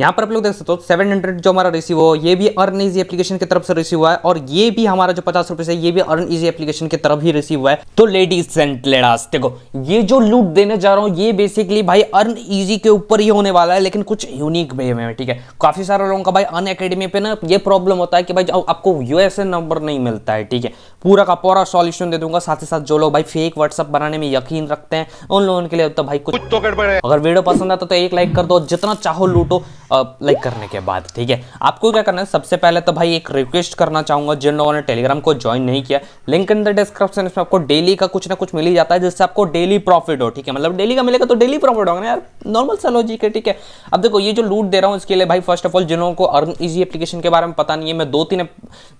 यहाँ पर आप लोग देख सकते हो सेवन हंड्रेड जो हमारा रिसीव हो ये भी अर्न इजी एप्लीकेशन की तरफ से रिसीव हुआ है और ये भी हमारा जो पचास रुपए से ये भी अर्न इजी एप्लीकेशन की तरफ ही रिसीव हुआ है तो लेडीज सेंट लेडास देखो ये जो लूट देने जा रहा हूँ ये बेसिकली भाई अर्न इजी के ऊपर ही होने वाला है लेकिन कुछ यूनिक वे में ठीक है काफी सारे लोगों का भाई अन अकेडमी पे ना ये प्रॉब्लम होता है कि भाई आपको यूएसए नंबर नहीं मिलता है ठीक है पूरा का पूरा सॉल्यूशन दे दूंगा साथ ही साथ जो लोग भाई फेक व्हाट्सअप बनाने में यकीन रखते हैं उन लोगों के लिए तो भाई कुछ तो अगर वीडियो पसंद आता तो, तो एक लाइक कर दो जितना चाहो लूटो लाइक करने के बाद ठीक है आपको क्या करना है सबसे पहले तो भाई एक रिक्वेस्ट करना चाहूंगा जिन लोगों ने टेलीग्राम को ज्वाइन नहीं किया लिंक इन द डिस्क्रिप्शन इसमें आपको डेली का कुछ ना कुछ मिल ही जाता है जिससे आपको डेली प्रॉफिट हो ठीक है मतलब डेली का मिलेगा तो डेली प्रॉफिट होगा ना यार नॉर्मल सलो जी के ठीक है अब देखो ये जो लूट दे रहा हूँ इसके लिए भाई फर्स्ट ऑफ ऑल जिन लोगों को अर्न इजी एप्लीकेशन के बारे में पता नहीं है मैं दो तीन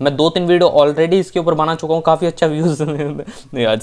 मैं दो तीन वीडियो ऑलरेडी इसके ऊपर बना चुका हूँ काफ़ी अच्छा व्यूज़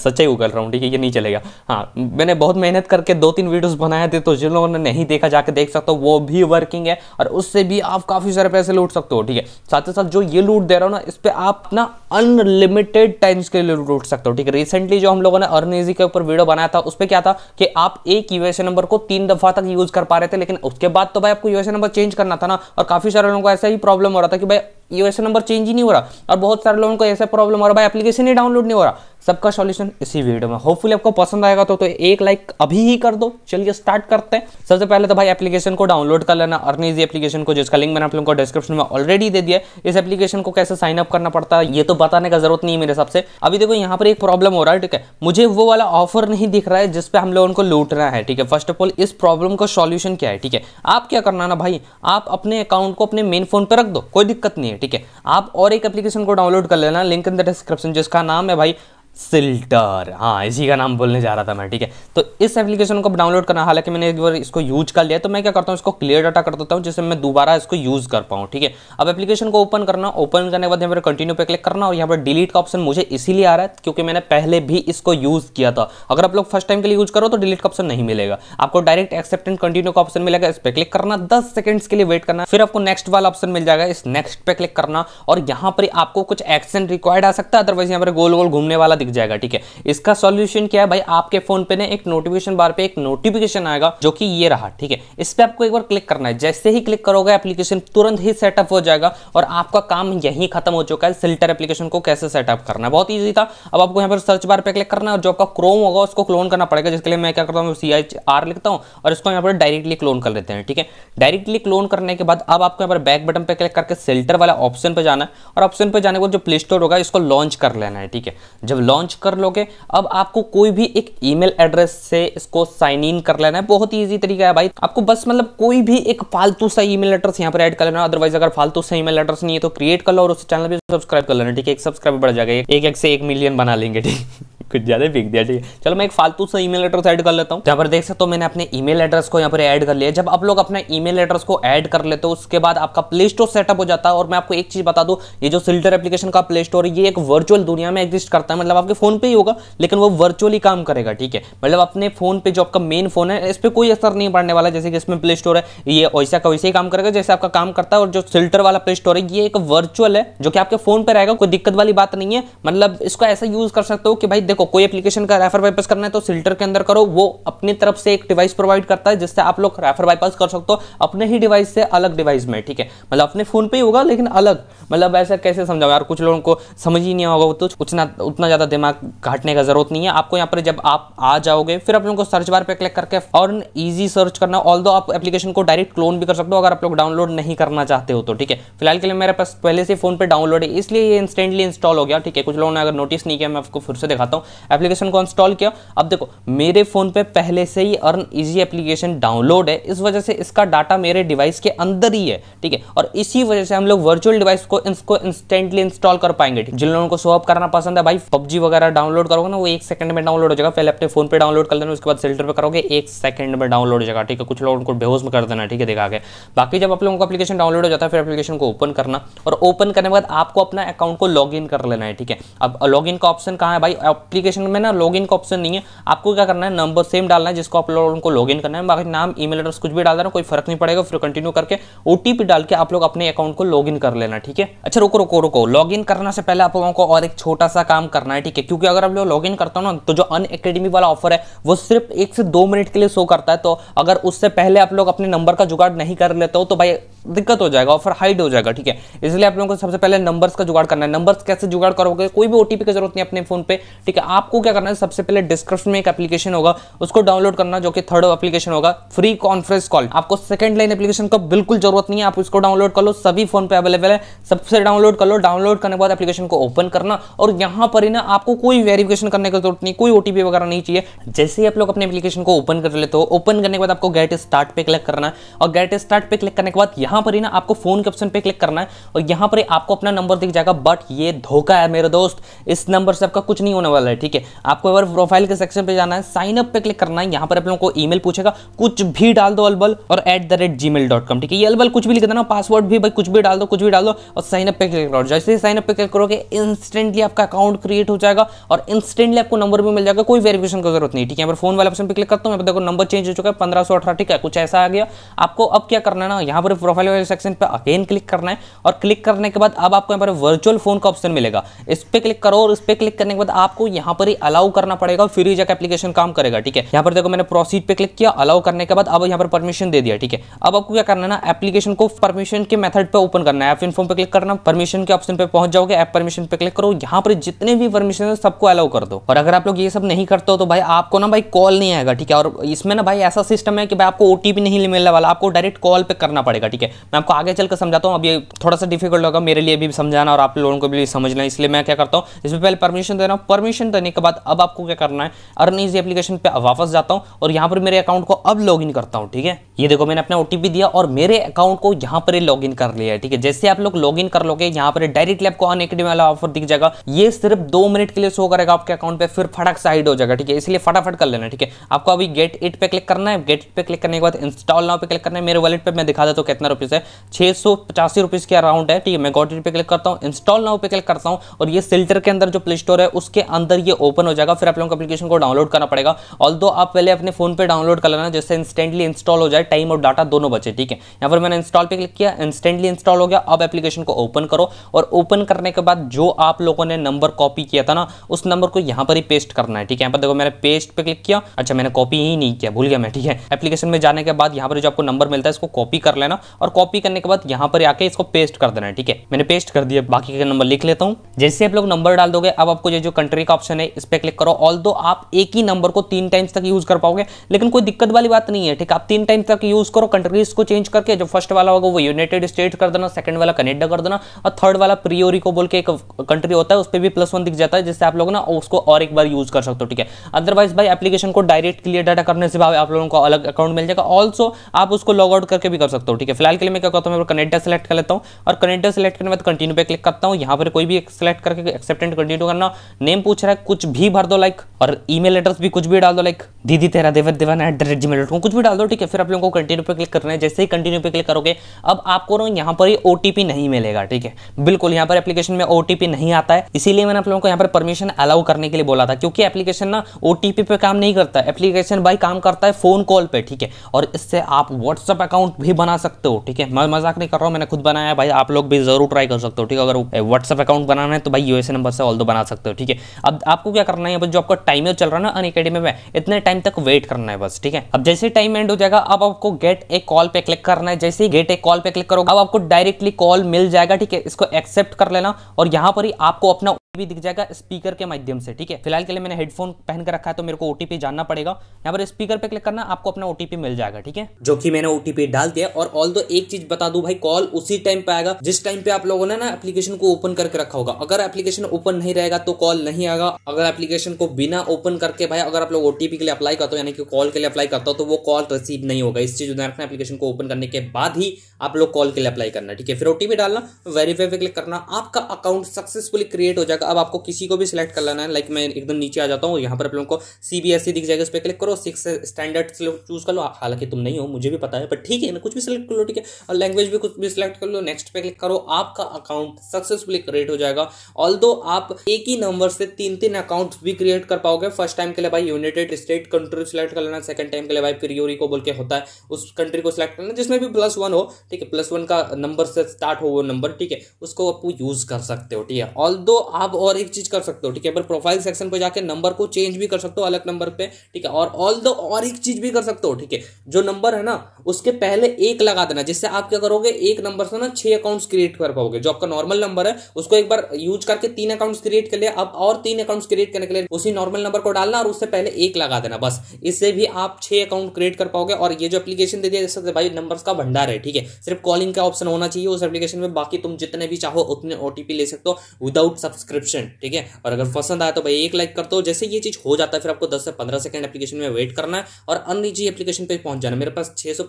सच्चाई उगल रहा हूँ ठीक है ये नहीं चलेगा हाँ मैंने बहुत मेहनत करके दो तीन वीडियोज़ बनाए थे तो जिन लोगों ने नहीं देखा जाके देख सकते वो भी वर्किंग है और उससे भी आप काफ़ी सारे पैसे लूट सकते हो ठीक है साथ ही साथ जो ये लूट दे रहा हो ना इस पर आप ना अनलिमिटेड टाइम्स के लिए लूट सकते हो ठीक है रिसेंटली जो हम लोगों ने अर्न अर्नेजी के ऊपर वीडियो बनाया था उस पर क्या था कि आप एक यूएसए नंबर को तीन दफ़ा तक यूज़ कर पा रहे थे लेकिन उसके बाद तो भाई आपको यूएसए नंबर चेंज करना था ना और काफ़ी सारे लोगों को ऐसा ही प्रॉब्लम हो रहा था कि भाई यूएसए नंबर चेंज ही नहीं हो रहा और बहुत सारे लोगों को ऐसा प्रॉब्लम हो रहा भाई एप्लीकेशन ही डाउनलोड नहीं हो रहा सबका सॉल्यूशन इसी वीडियो में होपफुली आपको पसंद आएगा तो, तो एक लाइक अभी ही कर दो चलिए स्टार्ट करते हैं सबसे पहले तो भाई एप्लीकेशन को डाउनलोड कर लेना इजी एप्लीकेशन को जिसका लिंक मैंने आप लोगों को डिस्क्रिप्शन में ऑलरेडी दे दिया इस एप्लीकेशन को कैसे साइन अप करना पड़ता है ये तो बताने का जरूरत नहीं है मेरे हिसाब से अभी देखो यहाँ पर एक प्रॉब्लम हो रहा है ठीक है मुझे वो वाला ऑफर नहीं दिख रहा है जिसपे हम लोगों को लूटना है ठीक है फर्स्ट ऑफ ऑल इस प्रॉब्लम का सॉल्यूशन क्या है ठीक है आप क्या करना ना भाई आप अपने अकाउंट को अपने मेन फोन पर रख दो कोई दिक्कत नहीं है ठीक है आप और एक एप्लीकेशन को डाउनलोड कर लेना लिंक इन द डिस्क्रिप्शन जिसका नाम है भाई सिल्टर हाँ इसी का नाम बोलने जा रहा था मैं ठीक है तो इस एप्लीकेशन को डाउनलोड करना हालांकि मैंने एक बार इसको यूज कर लिया तो मैं क्या करता हूँ इसको क्लियर डाटा कर देता हूँ जिससे मैं दोबारा इसको यूज कर पाऊँ ठीक है अब एप्लीकेशन को ओपन करना ओपन करने के बाद यहाँ पर कंटिन्यू पे क्लिक करना और यहाँ पर डिलीट का ऑप्शन मुझे इसीलिए आ रहा है क्योंकि मैंने पहले भी इसको यूज किया था अगर आप लोग फर्स्ट टाइम के लिए यूज करो तो डिलीट का ऑप्शन नहीं मिलेगा आपको डायरेक्ट एक्सेप्ट एंड कंटिन्यू का ऑप्शन मिलेगा इस पर क्लिक करना दस सेकेंड्स के लिए वेट करना फिर आपको नेक्स्ट वाला ऑप्शन मिल जाएगा इस नेक्स्ट पे क्लिक करना और यहाँ पर आपको कुछ एक्शन रिक्वायर्ड आ सकता है अदरवाइज यहाँ पर गोल गोल घूमने वाला दिख जाएगा ठीक है इसका सोल्यूशन क्या है भाई आपके फोन पे ना एक नोटिफिकेशन बार पे एक नोटिफिकेशन आएगा जो कि ये रहा ठीक है इस पर आपको एक बार क्लिक करना है जैसे ही क्लिक करोगे एप्लीकेशन तुरंत ही सेटअप हो जाएगा और आपका काम यही खत्म हो चुका है सिल्टर एप्लीकेशन को कैसे सेटअप करना बहुत ईजी था अब आपको यहाँ पर सर्च बार पर क्लिक करना है और जो आपका क्रोम होगा उसको क्लोन करना पड़ेगा जिसके लिए मैं क्या करता हूँ सी एच आर लिखता हूँ और इसको यहाँ पर डायरेक्टली क्लोन कर लेते हैं ठीक है डायरेक्टली क्लोन करने के बाद अब आपको यहाँ पर बैक बटन पर क्लिक करके सिल्टर वाला ऑप्शन पर जाना है और ऑप्शन पर जाने के बाद जो प्ले स्टोर होगा इसको लॉन्च कर लेना है ठीक है जब लॉन्च कर लोगे अब आपको कोई भी एक ईमेल एड्रेस से इसको साइन इन कर लेना है बहुत ही इजी तरीका है भाई आपको बस मतलब कोई भी एक फालतू सा ईमेल एड्रेस यहाँ पर ऐड कर लेना अदरवाइज अगर फालतू सा ईमेल एड्रेस नहीं है तो क्रिएट कर लो और उस चैनल पर सब्सक्राइब कर लेना ठीक है एक सब्सक्राइब बढ़ जाएगा एक एक से एक मिलियन बना लेंगे ठीक कुछ ज्यादा फेंक दिया ठीक है चलो मैं एक फालतू सा ईमेल एड्रेस ऐड कर लेता हूँ जहाँ पर देख सकते हो मैंने अपने ईमेल एड्रेस को यहाँ पर ऐड कर लिया जब आप लोग अपना ईमेल एड्रेस को ऐड कर लेते हो उसके बाद आपका प्ले स्टोर सेटअप हो जाता है और मैं आपको एक चीज बता दूँ ये जो सिल्टर एप्लीकेशन का प्ले स्टोर ये एक वर्चुअल दुनिया में एग्जिस्ट करता है मतलब आपके फोन पे ही होगा लेकिन वो वर्चुअली काम करेगा ठीक है मतलब अपने फोन पे जो आपका मेन फोन है इस पर कोई असर नहीं पड़ने वाला जैसे कि इसमें प्ले स्टोर है ये वैसा का वैसे ही काम करेगा जैसे आपका काम करता है और जो फिल्टर वाला प्ले स्टोर है ये एक वर्चुअल है जो कि आपके फोन पर रहेगा कोई दिक्कत वाली बात नहीं है मतलब इसको ऐसा यूज कर सकते हो कि भाई देखो कोई एप्लीकेशन का रेफर बाईपास करना है तो फिल्टर के अंदर करो वो अपनी तरफ से एक डिवाइस प्रोवाइड करता है जिससे आप लोग रेफर बाईपास कर सकते हो अपने ही डिवाइस से अलग डिवाइस में ठीक है मतलब अपने फोन पे ही होगा लेकिन अलग मतलब ऐसा कैसे समझाओ यार कुछ लोगों को समझ ही नहीं होगा वो तो उतना उतना ज़्यादा दिमाग घाटने का जरूरत नहीं है आपको यहाँ पर जब आप आ जाओगे फिर आप लोगों को सर्च बार पे क्लिक करके और इजी सर्च करना ऑल आप एप्लीकेशन को डायरेक्ट क्लोन भी कर सकते हो अगर आप लोग डाउनलोड नहीं करना चाहते हो तो ठीक है फिलहाल के लिए मेरे पास पहले से फोन पर डाउनलोड है इसलिए ये इंस्टेंटली इंस्टॉल हो गया ठीक है कुछ लोगों ने अगर नोटिस नहीं किया मैं आपको फिर से दिखाता हूँ एप्लीकेशन को इंस्टॉल किया अब देखो मेरे फोन पर पहले से ही अर्न ईजी एप्लीकेशन डाउनलोड है इस वजह से इसका डाटा मेरे डिवाइस के अंदर ही है ठीक है और इसी वजह से हम लोग वर्चुअल डिवाइस को इसको इंस्टेंटली इंस्टॉल कर पाएंगे जिन लोगों को सोअप करना पसंद है भाई पबजी वगैरह डाउनलोड करोगे ना वो एक सेकंड में डाउनलोड हो जाएगा पहले अपने फोन पे डाउनलोड कर लेना उसके बाद सिल्टर पे करोगे एक सेकंड में डाउनलोड हो जाएगा ठीक है कुछ लोग उनको बेहोश में कर देना ठीक है देखा के बाकी जब आप लोगों का अपलीकेशन डाउनलोड हो जाता है फिर अपलीकेशन को ओपन करना और ओपन करने के बाद आपको अपना अकाउंट को लॉग कर लेना है ठीक है अब लॉग का ऑप्शन कहाँ है भाई अपलीकेशन में ना लॉग का ऑप्शन नहीं है आपको क्या करना है नंबर सेम डालना है जिसको आप लोगों को लॉग करना है बाकी नाम ईमेल एड्रेस कुछ भी डाल देना कोई फर्क नहीं पड़ेगा फिर कंटिन्यू करके ओटीपी डाल के आप लोग अपने अकाउंट को लॉग कर लेना ठीक है अच्छा रुको रुको रुको लॉग करना से पहले आप लोगों को और एक छोटा सा काम करना है ठीक है क्योंकि अगर आप लोग लॉग करते हो ना तो जो अन अकेडमी वाला ऑफर है वो सिर्फ एक से दो मिनट के लिए शो करता है तो अगर उससे पहले आप लोग अपने नंबर का जुगाड़ नहीं कर लेते हो तो भाई दिक्कत हो जाएगा ऑफर हाइड हो जाएगा ठीक है इसलिए आप लोगों को सबसे पहले नंबर्स का जुगाड़ करना है नंबर्स कैसे जुगाड़ करोगे कोई भी ओटीपी की जरूरत नहीं अपने फोन पे ठीक है आपको क्या करना है सबसे पहले डिस्क्रिप्शन में एक एप्लीकेशन होगा उसको डाउनलोड करना जो कि थर्ड एप्लीकेशन होगा फ्री कॉन्फ्रेंस कॉल आपको सेकंड लाइन एप्लीकेशन का बिल्कुल जरूरत नहीं है आप उसको डाउनलोड कर लो सभी फोन पे अवेलेबल है सबसे डाउनलोड कर लो डाउनलोड करने के बाद एप्लीकेशन को ओपन करना और यहां पर ही ना आप आपको कोई वेरिफिकेशन करने की जरूरत नहीं कोई ओटीपी वगैरह नहीं चाहिए जैसे ही आप लोग अपने एप्लीकेशन को ओपन कर लेते हो ओपन करने के बाद आपको गेट स्टार्ट पे क्लिक करना है और गेट स्टार्ट पे क्लिक करने के बाद यहां पर ही ना आपको फोन के ऑप्शन पे क्लिक करना है और यहां पर आपको अपना नंबर दिख जाएगा बट ये धोखा है मेरे दोस्त इस नंबर से आपका कुछ नहीं होने वाला है ठीक है आपको अगर प्रोफाइल के सेक्शन पर जाना है साइन अप पे क्लिक करना है यहां पर आप लोगों को ईमेल पूछेगा कुछ भी डाल दो अलबल और at the rate Gmail dot com ठीक है ये अलबल कुछ भी लिख देना पासवर्ड भी भाई कुछ भी डाल दो कुछ भी डाल दो और साइन अप पे क्लिक करो जैसे साइन अप पे क्लिक करोगे इंस्टेंटली आपका अकाउंट क्रिएट हो जाएगा और इंस्टेंटली आपको नंबर भी मिल जाएगा कोई वेरिफिकेशन की जरूरत नहीं ठीक है यहाँ पर फोन वाले ऑप्शन पर क्लिक करता हूँ यहाँ देखो नंबर चेंज हो चुका है पंद्रह सौ अठारह ठीक है कुछ ऐसा आ गया आपको अब क्या करना है ना यहाँ पर प्रोफाइल वाले सेक्शन पर अगेन क्लिक करना है और क्लिक करने के बाद अब आपको यहाँ पर वर्चुअल फोन का ऑप्शन मिलेगा इस पर क्लिक करो और इस पर क्लिक करने के बाद आपको यहाँ पर ही अलाउ करना पड़ेगा फिर ही जाकर एप्लीकेशन काम करेगा ठीक है यहाँ पर देखो मैंने प्रोसीड पर क्लिक किया अलाउ करने के बाद अब यहाँ पर परमिशन दे दिया ठीक है अब आपको क्या करना है ना एप्लीकेशन को परमिशन के मेथड पर ओपन करना है ऐप इन्फॉर्म पर क्लिक करना परमिशन के ऑप्शन पर पहुंच जाओगे एप परमिशन पर क्लिक करो यहाँ पर जितने भी परमिशन परमिशन है सबको अलाउ कर दो और अगर आप लोग ये सब नहीं करते हो तो भाई आपको ना भाई कॉल नहीं आएगा ठीक है और इसमें ना भाई ऐसा सिस्टम है कि भाई आपको ओटीपी नहीं मिलने वाला आपको डायरेक्ट कॉल पे करना पड़ेगा ठीक है मैं आपको आगे चलकर समझाता हूँ अब ये थोड़ा सा डिफिकल्ट होगा मेरे लिए भी समझाना और आप लोगों को भी समझना इसलिए मैं क्या करता हूँ इसमें पहले परमिशन दे रहा हूँ परमिशन देने के बाद अब आपको क्या करना है अर्न इजी एप्लीकेशन पर वापस जाता हूँ और यहाँ पर मेरे अकाउंट को अब लॉग करता हूँ ठीक है ये देखो मैंने अपना ओटीपी दिया और मेरे अकाउंट को यहाँ पर लॉग कर लिया है ठीक है जैसे आप लोग लॉग कर लोगे यहाँ पर डायरेक्टली आपको अनएकेडमी वाला ऑफर दिख जाएगा ये सिर्फ दो मिनट मिनट के लिए शो करेगा आपके अकाउंट पे फिर फटक से हाइड हो जाएगा ठीक है इसलिए फटाफट कर लेना ठीक है आपको अभी गेट इट पे क्लिक करना है गेट इट पे क्लिक करने के बाद इंस्टॉल नाउ पे क्लिक करना है मेरे वॉलेट पे मैं दिखा देता तो हूँ कितना रुपीज़ है छह सौ पचासी रुपीज़ के अराउंड है ठीक है मैं गॉट इट पे क्लिक करता हूँ इंस्टॉल नाउ पे क्लिक करता हूँ और ये सिल्टर के अंदर जो प्ले स्टोर है उसके अंदर ये ओपन हो जाएगा फिर आप लोगों को एप्लीकेशन को डाउनलोड करना पड़ेगा ऑल आप पहले अपने फोन पर डाउनलोड कर लेना जैसे इंस्टेंटली इंस्टॉल हो जाए टाइम और डाटा दोनों बचे ठीक है यहाँ पर मैंने इंस्टॉल पर क्लिक किया इंस्टेंटली इंस्टॉल हो गया अब एप्लीकेशन को ओपन करो और ओपन करने के बाद जो आप लोगों ने नंबर कॉपी किया था ना उस नंबर को यहाँ पर ही पेस्ट करना है ठीक है यहाँ पर देखो मैंने पेस्ट पे क्लिक किया अच्छा मैंने कॉपी ही नहीं किया भूल गया मैं ठीक है एप्लीकेशन में जाने के बाद यहाँ पर जो आपको नंबर मिलता है इसको कॉपी कर लेना और कॉपी करने के बाद यहाँ पर आके इसको पेस्ट कर देना है ठीक है मैंने पेस्ट कर दिया बाकी का नंबर लिख लेता हूँ जैसे आप लोग नंबर डाल दोगे अब आपको जो कंट्री का ऑप्शन है इस पर क्लिक करो ऑल आप एक ही नंबर को तीन टाइम्स तक यूज कर पाओगे लेकिन कोई दिक्कत वाली बात नहीं है ठीक आप तीन टाइम्स तक यूज करो कंट्रीज को चेंज करके जो फर्स्ट वाला होगा वो यूनाइटेड स्टेट कर देना सेकंड वाला कनेडा कर देना और थर्ड वाला प्रियोरी को बोल के एक कंट्री होता है उस पर भी प्लस वन दिख जाता है है जिससे आप लोग ना उसको और एक बार यूज कर सकते हो ठीक है अदरवाइज भाई एप्लीकेशन को डायरेक्ट क्लियर डाटा करने से भाई आप लोगों को अलग अकाउंट मिल जाएगा ऑल्सो आप उसको लॉग आउट करके भी कर सकते हो ठीक है फिलहाल के लिए मैं क्या करता हूँ मैं कनेक्टर सेलेक्ट कर लेता हूँ और कनेक्टर सेलेक्ट करने के बाद कंटिन्यू पे क्लिक करता हूँ यहाँ पर कोई भी सेलेक्ट करके एक्सेप्टेंट कंटिन्यू करना नेम पूछ रहा है कुछ भी भर दो लाइक और ईमेल एड्रेस भी कुछ भी डाल दो लाइक दीदी तेरा देवर देवन at the rate Gmail कुछ भी डाल दो ठीक है फिर आप लोगों को कंटिन्यू पे क्लिक करना है जैसे ही कंटिन्यू पे क्लिक करोगे अब आपको यहाँ पर ओटीपी नहीं मिलेगा ठीक है बिल्कुल यहाँ पर एप्लीकेशन में ओटीपी नहीं आता है इसीलिए मैंने आप लोगों को यहाँ पर परमिशन अलाउ करने के लिए बोला था क्योंकि एप्लीकेशन ना ओ पे काम नहीं करता एप्लीकेशन भाई काम करता है फ़ोन कॉल पर ठीक है और इससे आप व्हाट्सअप अकाउंट भी बना सकते हो ठीक है मैं मजाक नहीं कर रहा हूँ मैंने खुद बनाया है भाई आप लोग भी ज़रूर ट्राई कर सकते हो ठीक है अगर व्हाट्सअप अकाउंट बनाना है तो भाई यूएसए नंबर से ऑल दो बना सकते हो ठीक है अब आपको क्या करना है जो आपका टाइम चल रहा है ना अन में इतने टाइम तक वेट करना है बस ठीक है अब जैसे टाइम एंड हो जाएगा अब आपको गेट ए कॉल पे क्लिक करना है जैसे ही गेट ए कॉल पे क्लिक करोगे अब आपको डायरेक्टली कॉल मिल जाएगा ठीक है इसको एक्सेप्ट कर लेना और यहां पर ही आपको अपना भी दिख जाएगा स्पीकर के माध्यम से ठीक है फिलहाल के लिए मैंने हेडफोन पहन कर रखा है तो मेरे को ओटीपी जानना पड़ेगा यहाँ पर स्पीकर पे क्लिक करना आपको अपना ओटीपी मिल जाएगा ठीक है जो कि मैंने ओटीपी डाल दिया और ऑल दो एक चीज बता दू भाई कॉल उसी टाइम पे आएगा जिस टाइम पे आप लोगों ने ना एप्लीकेशन को ओपन करके रखा होगा अगर एप्लीकेशन ओपन नहीं रहेगा तो कॉल नहीं आएगा अगर एप्लीकेशन को बिना ओपन करके भाई अगर आप लोग ओटीपी के लिए अप्लाई करते हो यानी कि कॉल के लिए अप्लाई करता हो तो वो कॉल रिसीव नहीं होगा इस चीज रखना एप्लीकेशन को ओपन करने के बाद ही आप लोग कॉल के लिए अप्लाई करना ठीक है फिर ओटीपी डालना वेरीफाई पे क्लिक करना आपका अकाउंट सक्सेसफुली क्रिएट हो जाएगा जाएगा अब आपको किसी को भी सिलेक्ट कर लेना है लाइक मैं एकदम नीचे आ जाता हूँ यहाँ पर आप लोगों को सी e दिख जाएगा उस पर क्लिक करो सिक्स स्टैंडर्ड चूज कर लो हालांकि तुम नहीं हो मुझे भी पता है बट ठीक है ना कुछ भी सिलेक्ट कर लो ठीक है और लैंग्वेज भी कुछ भी सिलेक्ट कर लो नेक्स्ट पे क्लिक करो आपका अकाउंट सक्सेसफुली क्रिएट हो जाएगा ऑल आप एक ही नंबर से तीन तीन अकाउंट भी क्रिएट कर पाओगे फर्स्ट टाइम के लिए भाई यूनाइटेड स्टेट कंट्री सिलेक्ट कर लेना सेकंड टाइम के लिए भाई क्रियोरी को बोल के होता है उस कंट्री को सिलेक्ट करना जिसमें भी प्लस वन हो ठीक है प्लस वन का नंबर से स्टार्ट हो वो नंबर ठीक है उसको आप यूज कर सकते हो ठीक है ऑल आप अब और एक चीज कर सकते हो ठीक है पर प्रोफाइल सेक्शन पर जाकर नंबर को चेंज भी कर सकते हो अलग नंबर पे ठीक है और ऑल दो और एक चीज भी कर सकते हो ठीक है जो नंबर है ना उसके पहले एक लगा देना जिससे आप क्या करोगे एक नंबर से ना छह अकाउंट्स क्रिएट कर पाओगे जो आपका नॉर्मल नंबर है उसको एक बार यूज करके तीन अकाउंट्स क्रिएट कर लिया अब और तीन अकाउंट्स क्रिएट करने के लिए उसी नॉर्मल नंबर को डालना और उससे पहले एक लगा देना बस इससे भी आप छह अकाउंट क्रिएट कर पाओगे और ये जो एप्लीकेशन दे दिया जैसे भाई नंबर का भंडार है ठीक है सिर्फ कॉलिंग का ऑप्शन होना चाहिए उस एप्लीकेशन में बाकी तुम जितने भी चाहो उतने ओटीपी ले सकते हो विदाउट सब्सक्रिप्शन सब्सक्रिप्शन ठीक है और अगर पसंद आया तो भाई एक लाइक कर दो जैसे ये चीज़ हो जाता है फिर आपको दस से पंद्रह सेकंड एप्लीकेशन में वेट करना है और अनिजी एप्लीकेशन पे पहुंच जाना मेरे पास छह सौ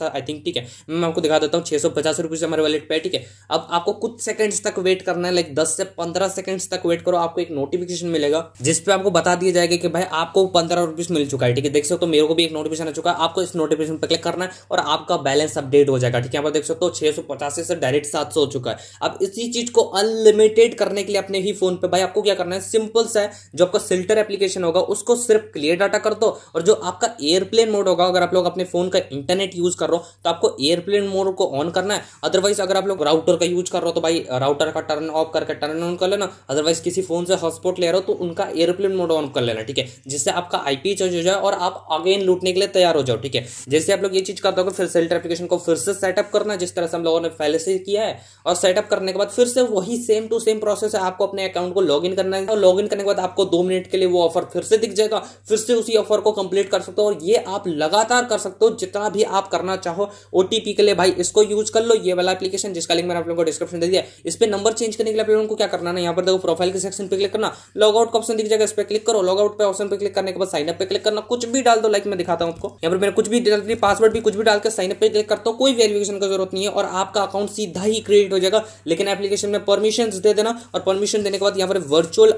था आई थिंक ठीक है मैं आपको दिखा देता हूँ छह सौ पचास रुपीज़ हमारे वॉलेट पे ठीक है अब आपको कुछ सेकंड्स तक वेट करना है लाइक दस से पंद्रह सेकंड तक वेट करो आपको एक नोटिफिकेशन मिलेगा जिसपे आपको बता दिया जाएगा कि भाई आपको पंद्रह रुपीज़ मिल चुका है ठीक है देख सकते हो मेरे को भी एक नोटिफिकेशन आ चुका है आपको इस नोटिफिकेशन पर क्लिक करना है और आपका बैलेंस अपडेट हो जाएगा ठीक है आप देख सकते हो छः से डायरेक्ट सात हो चुका है अब इसी चीज़ को अनलिमिटेड करने के लिए अपने ही फोन पे भाई आपको क्या करना है सिंपल सा है जो आपका सिल्टर एप्लीकेशन होगा उसको सिर्फ क्लियर डाटा कर दो और जो आपका एयरप्लेन मोड होगा अगर आप लोग अपने फोन का इंटरनेट यूज कर रहे हो तो आपको एयरप्लेन मोड को ऑन करना है अदरवाइज अगर आप लोग राउटर का यूज कर रहे हो तो भाई राउटर का टर्न ऑफ करके टर्न ऑन कर लेना अदरवाइज किसी फोन से हॉटस्पॉट ले रहे हो तो उनका एयरप्लेन मोड ऑन कर लेना ठीक है जिससे आपका आईपी चार्ज हो जाए और आप अगेन लूटने के लिए तैयार हो जाओ ठीक है जैसे आप लोग ये चीज करते हो फिर सिल्टर एप्लीकेशन को फिर से सेटअप करना जिस तरह से हम लोगों ने पहले से किया है और सेटअप करने के बाद फिर से वही सेम टू सेम प्रोसेस है आप आपको अपने अकाउंट को लॉग करना है और लॉग करने के बाद आपको दो मिनट के लिए वो ऑफर फिर से दिख जाएगा फिर से उसी ऑफर को कंप्लीट कर सकते हो और ये आप लगातार कर सकते हो जितना भी आप करना चाहो ओटीपी के लिए भाई इसको यूज कर लो ये वाला एप्लीकेशन जिसका लिंक मैंने आप लोगों को डिस्क्रिप्शन दे दिया इस पर नंबर चेंज करने के लिए आप लोगों को क्या करना है यहाँ पर देखो प्रोफाइल के सेक्शन पर क्लिक करना लॉगआउट का ऑप्शन दिख जाएगा इस पर क्लिक करो लॉगआउट पर ऑप्शन पर क्लिक करने के बाद साइनअप पर क्लिक करना कुछ भी डाल दो लाइक मैं दिखाता हूँ आपको यहाँ पर मैंने कुछ भी डाल पासवर्ड भी कुछ भी डाल के साइनअप पर क्लिक करता हूँ कोई वेरिफिकेशन की जरूरत नहीं है और आपका अकाउंट सीधा ही क्रिएट हो जाएगा लेकिन एप्लीकेशन में परमिशन दे देना और परमिशन परमिशन देने के बाद यहाँ पर वर्चुअल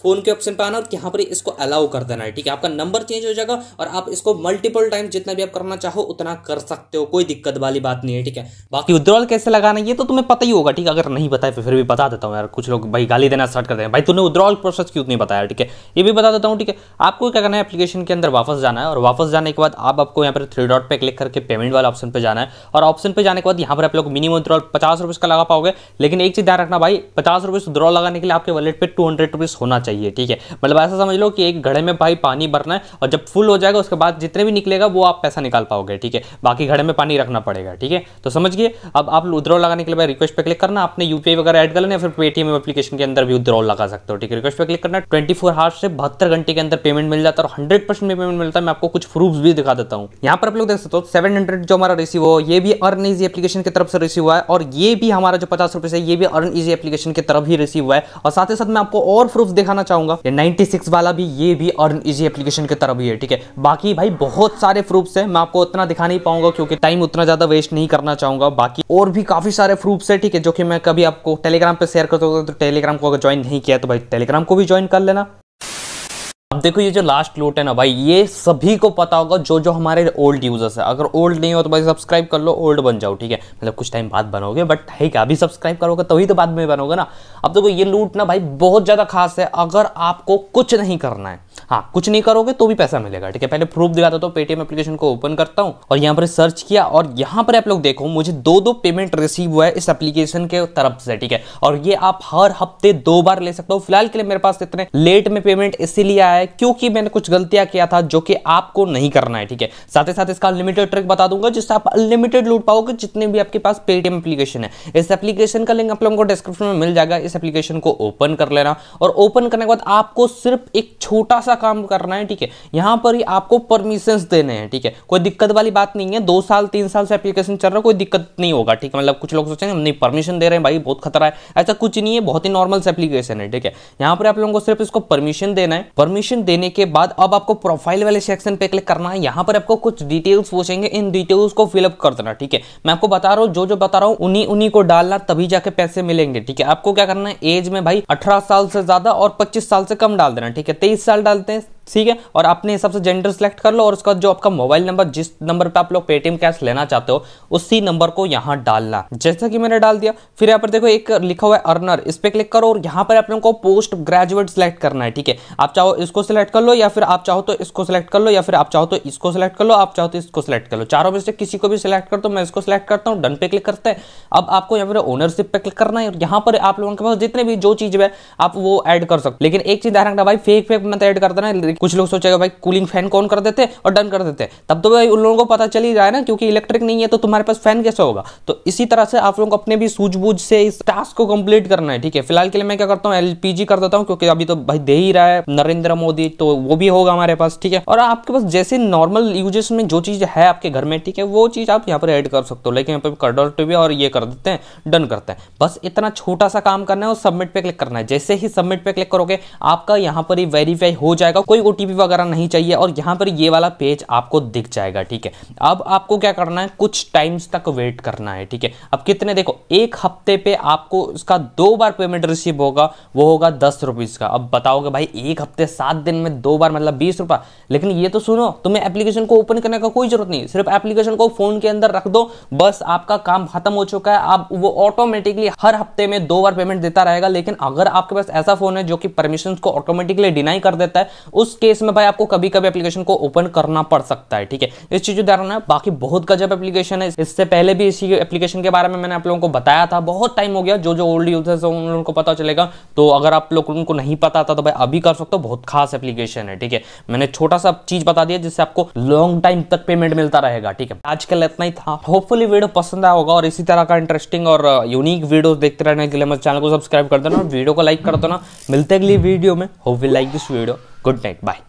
फोन के ऑप्शन पे आना और यहाँ पर इसको अलाउ कर देना है ठीक है आपका नंबर चेंज हो जाएगा और आप इसको मल्टीपल टाइम जितना भी आप करना चाहो उतना कर सकते हो कोई दिक्कत वाली बात नहीं है ठीक है बाकी विद्रॉल कैसे लगाना ये तो तुम्हें पता ही होगा ठीक है अगर नहीं बताया तो फिर भी बता देता हूँ यार कुछ लोग भाई गाली देना स्टार्ट कर देते हैं भाई तुमने विद्रॉल प्रोसेस क्यों नहीं बताया ठीक है ये भी बता देता हूँ ठीक है आपको क्या करना है एप्लीकेशन के अंदर वापस जाना है और वापस जाने के बाद आप आपको यहाँ पर थ्री डॉट पर क्लिक करके पेमेंट वाले ऑप्शन पर जाना है और ऑप्शन पर जाने के बाद यहाँ पर आप लोग मिनिमम विद्रॉल पचास का लगा पाओगे लेकिन एक चीज़ ध्यान रखना भाई पचास रुपीज़ विद्रॉल लगाने के लिए आपके वॉलेट पर टू हंड्रेड रुपीज़ होना चाहिए ठीक है मतलब ऐसा समझ लो कि एक घड़े में भाई पानी भरना है और जब फुल हो जाएगा उसके बाद जितने भी निकलेगा वो आप पैसा निकाल पाओगे ठीक है बाकी घड़े में पानी रखना पड़ेगा ठीक है तो समझ गए अब आप उधरो लगाने के लिए भाई रिक्वेस्ट पर क्लिक करना आपने यूपीआई वगैरह एड कर लेना फिर पेटीएम एप्लीकेशन के अंदर भी उधरो लगा सकते हो ठीक है रिक्वेस्ट पर क्लिक करना ट्वेंटी फोर आवर्स से बहत्तर घंटे के अंदर पेमेंट मिल जाता है और हंड्रेड परसेंट में पेमेंट मिलता है मैं आपको कुछ प्रूफ भी दिखा देता हूँ यहाँ पर आप लोग देख सकते हो सेवन हंड्रेड जो हमारा रिसीव हो ये भी अर्न इजी एप्लीकेशन की तरफ से रिसीव हुआ है और ये भी हमारा जो पचास रुपए से ये भी अर्न इजी एप्लीकेशन की तरफ ही रिसीव हुआ है और साथ ही साथ मैं आपको और प्रूफ दिखा दिखाना चाहूंगा ये 96 वाला भी ये भी अर्न इजी एप्लीकेशन की तरफ ही है ठीक है बाकी भाई बहुत सारे प्रूफ्स है मैं आपको उतना दिखा नहीं पाऊंगा क्योंकि टाइम उतना ज्यादा वेस्ट नहीं करना चाहूंगा बाकी और भी काफी सारे प्रूफ्स है ठीक है जो कि मैं कभी आपको टेलीग्राम पर शेयर कर सकता हूँ तो टेलीग्राम को अगर ज्वाइन नहीं किया तो भाई टेलीग्राम को भी ज्वाइन कर लेना अब देखो ये जो लास्ट लोट है ना भाई ये सभी को पता होगा जो जो हमारे ओल्ड यूजर्स है अगर ओल्ड नहीं हो तो भाई सब्सक्राइब कर लो ओल्ड बन जाओ ठीक है मतलब कुछ टाइम बाद बनोगे बट है क्या अभी सब्सक्राइब करोगे तभी तो बाद में बनोगे ना अब देखो ये लूट ना भाई बहुत ज़्यादा खास है अगर आपको कुछ नहीं करना है हाँ कुछ नहीं करोगे तो भी पैसा मिलेगा ठीक है पहले प्रूफ दिखाता तो पेटीएम एप्लीकेशन को ओपन करता हूँ और यहाँ पर सर्च किया और यहाँ पर आप लोग देखो मुझे दो दो पेमेंट रिसीव हुआ है इस एप्लीकेशन के तरफ से ठीक है और ये आप हर हफ्ते दो बार ले सकते हो फिलहाल के लिए मेरे पास इतने लेट में पेमेंट इसीलिए आया है क्योंकि मैंने कुछ गलतियां किया था जो कि आपको नहीं करना है ठीक है साथ ही साथ इसका अनलिमिटेड ट्रिक बता दूंगा जिससे आप अनलिमिटेड लूट पाओगे जितने भी आपके पास पेटीएम एप्लीकेशन है इस एप्लीकेशन का लिंक आप लोगों को डिस्क्रिप्शन में मिल जाएगा इस एप्लीकेशन को ओपन कर लेना और ओपन करने के बाद आपको सिर्फ एक छोटा सा काम करना है ठीक है यहाँ पर ही आपको परमिशंस देने हैं ठीक है कोई दिक्कत वाली बात नहीं है दो साल तीन साल से एप्लीकेशन चल रहा है कोई दिक्कत नहीं होगा ठीक है मतलब कुछ लोग सोचेंगे हम नहीं परमिशन दे रहे हैं भाई बहुत खतरा है ऐसा कुछ नहीं है बहुत ही नॉर्मल से एप्लीकेशन है ठीक है यहाँ पर आप लोगों को सिर्फ इसको परमिशन देना है परमिशन देने के बाद अब आपको प्रोफाइल वाले सेक्शन पे क्लिक करना है यहाँ पर आपको कुछ डिटेल्स पूछेंगे इन डिटेल्स को फिलअप कर देना ठीक है मैं आपको बता रहा हूँ जो जो बता रहा हूँ उन्हीं उन्हीं को डालना तभी जाके पैसे मिलेंगे ठीक है आपको क्या करना है एज में भाई अठारह साल से ज्यादा और पच्चीस साल से कम डाल देना ठीक है तेईस साल डाल antes ठीक है और अपने हिसाब से जेंडर सेलेक्ट कर लो और उसका जो आपका मोबाइल नंबर जिस नंबर पे आप लोग पेटीएम कैश लेना चाहते हो उसी नंबर को यहाँ डालना जैसा कि मैंने डाल दिया फिर यहाँ पर देखो एक लिखा हुआ है अर्नर इस पर क्लिक करो और यहाँ पर आप लोगों को पोस्ट ग्रेजुएट सेलेक्ट करना है ठीक है आप चाहो इसको सिलेक्ट कर लो या फिर आप चाहो तो इसको सिलेक्ट कर लो या फिर आप चाहो तो इसको सिलेक्ट कर लो आप चाहो तो इसको सिलेक्ट कर लो चारों में से किसी को भी सिलेक्ट कर दो मैं इसको सिलेक्ट करता हूँ डन पे क्लिक करते हैं अब आपको यहाँ पर ओनरशिप पे क्लिक करना है और यहाँ पर आप लोगों के पास जितने भी जो चीज है आप वो एड कर सकते लेकिन एक चीज ध्यान रखना भाई फेक फेक मत एड कर देना यानी कुछ लोग सोचेगा भाई कूलिंग फैन कौन कर देते और डन कर देते तब तो भाई उन लोगों को पता चल ही रहा है ना क्योंकि इलेक्ट्रिक नहीं है तो तुम्हारे पास फैन कैसे होगा तो इसी तरह से आप लोगों को अपने भी सूझबूझ से इस टास्क को कंप्लीट करना है ठीक है फिलहाल के लिए मैं क्या करता हूँ एलपीजी कर देता हूँ क्योंकि अभी तो भाई दे ही रहा है नरेंद्र मोदी तो वो भी होगा हमारे पास ठीक है और आपके पास जैसे नॉर्मल यूजेस में जो चीज है आपके घर में ठीक है वो चीज आप यहाँ पर ऐड कर सकते हो लेकिन यहाँ पर कर्डर टूबी और ये कर देते हैं डन करते हैं बस इतना छोटा सा काम करना है और सबमिट पे क्लिक करना है जैसे ही सबमिट पे क्लिक करोगे आपका यहाँ पर ही वेरीफाई हो जाएगा कोई कोई ओटीपी वगैरह नहीं चाहिए और यहां पर ये वाला पेज आपको दिख जाएगा ठीक है अब आपको क्या करना है कुछ टाइम्स तक वेट करना है ठीक है अब कितने देखो एक हफ्ते पे आपको इसका दो बार पेमेंट रिसीव होगा वो होगा दस रुपीज़ का अब बताओगे भाई एक हफ्ते सात दिन में दो बार मतलब बीस रुपए लेकिन ये तो सुनो तुम्हें एप्लीकेशन को ओपन करने का कोई जरूरत नहीं सिर्फ एप्लीकेशन को फोन के अंदर रख दो बस आपका काम खत्म हो चुका है अब वो ऑटोमेटिकली हर हफ्ते में दो बार पेमेंट देता रहेगा लेकिन अगर आपके पास ऐसा फोन है जो कि परमिशन को ऑटोमेटिकली डिनाई कर देता है उस केस में भाई आपको कभी कभी एप्लीकेशन को ओपन करना पड़ सकता है ठीक है इस चीज को उदाहरण है बाकी बहुत गजब एप्लीकेशन है इससे पहले भी इसी एप्लीकेशन के बारे में मैंने आप लोगों को बताया था बहुत टाइम हो गया जो जो ओल्ड यूजर्स हैं उन लोगों को पता चलेगा तो अगर आप लोग उनको नहीं पता था तो भाई अभी कर सकते हो बहुत खास एप्लीकेशन है ठीक है मैंने छोटा सा चीज बता दिया जिससे आपको लॉन्ग टाइम तक पेमेंट मिलता रहेगा ठीक है आजकल इतना ही था होपफुली वीडियो पसंद आया होगा और इसी तरह का इंटरेस्टिंग और यूनिक uh, वीडियो देखते रहने के लिए मेरे चैनल को सब्सक्राइब कर देना और वीडियो को लाइक कर देना मिलते अगली वीडियो में hope we like this video good night bye